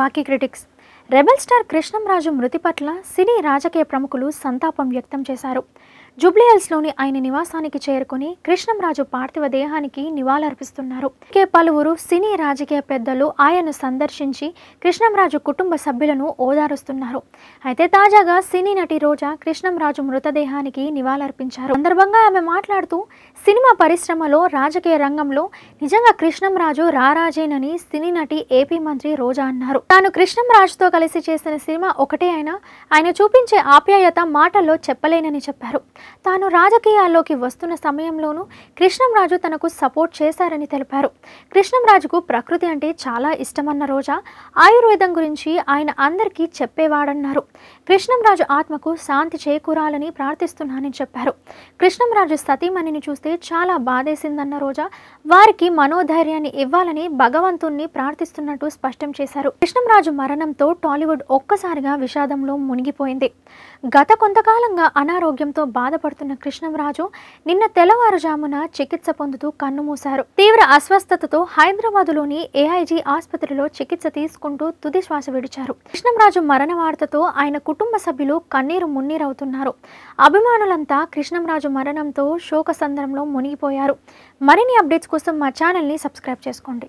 ಪಾಕಿ critics rebel star Krishnam Raju మృతి పట్ల సినీ రాజకీయ ప్రముఖులు సంతాపం వ్యక్తం చేశారు జూబ్లీహిల్స్లోని ఆయన నివాసానికి చేరుకుని కృష్ణంరాజు పార్థివ దేహానికి నివాళులర్పిస్తున్నారు కే పలువురు సినీ రాజకీయ పెద్దలు ఆయన్ను సందర్శించి కృష్ణంరాజు కుటుంబ సభ్యులను ఓదారుస్తున్నారు అయితే తాజాగా సినీ నటి రోజా కృష్ణంరాజు మృతదేహానికి నివాళులర్పించారు సందర్భంగా ఆమె మాట్లాడుతూ సినిమా పరిశ్రమలో రాజకీయ రంగంలో నిజంగా కృష్ణంరాజు రారాజేనని సినీ నటి ఏపీ మంత్రి రోజా అన్నారు తాను కృష్ణంరాజుతో కలిసి చేసిన సినిమా ఒకటే అయినా ఆయన చూపించే ఆప్యాయత మాటల్లో చెప్పలేనని చెప్పారు తాను రాజకీయాల్లోకి వస్తున్న సమయంలోనూ కృష్ణంరాజు తనకు సపోర్ట్ చేశారని తెలిపారు కృష్ణంరాజుకు ప్రకృతి అంటే చాలా ఇష్టమన్న రోజా ఆయుర్వేదం గురించి ఆయన అందరికీ చెప్పేవాడన్నారు కృష్ణంరాజు ఆత్మకు శాంతి చేకూరాలని ప్రార్థిస్తున్నానని చెప్పారు కృష్ణంరాజు సతీమణిని చూస్తే చాలా బాధేసిందన్న రోజా వారికి మనోధైర్యాన్ని ఇవ్వాలని భగవంతుణ్ణి ప్రార్థిస్తున్నట్టు స్పష్టం చేశారు కృష్ణంరాజు మరణంతో టాలీవుడ్ ఒక్కసారిగా విషాదంలో మునిగిపోయింది గత కొంతకాలంగా అనారోగ్యంతో బాధపడుతున్న కృష్ణంరాజు నిన్న తెల్లవారుజామున చికిత్స పొందుతూ కన్నుమూశారు తీవ్ర అస్వస్థతతో హైదరాబాదులోని ఏఐజీ ఆసుపత్రిలో చికిత్స తీసుకుంటూ తుది శ్వాస విడిచారు కృష్ణంరాజు మరణ వార్తతో ఆయన కుటుంబ సభ్యులు కన్నీరు మున్నీరవుతున్నారు అభిమానులంతా కృష్ణంరాజు మరణంతో శోక సందర్భంలో మునిగిపోయారు మరిన్ని అప్డేట్స్ కోసం మా ఛానల్ని సబ్స్క్రైబ్ చేసుకోండి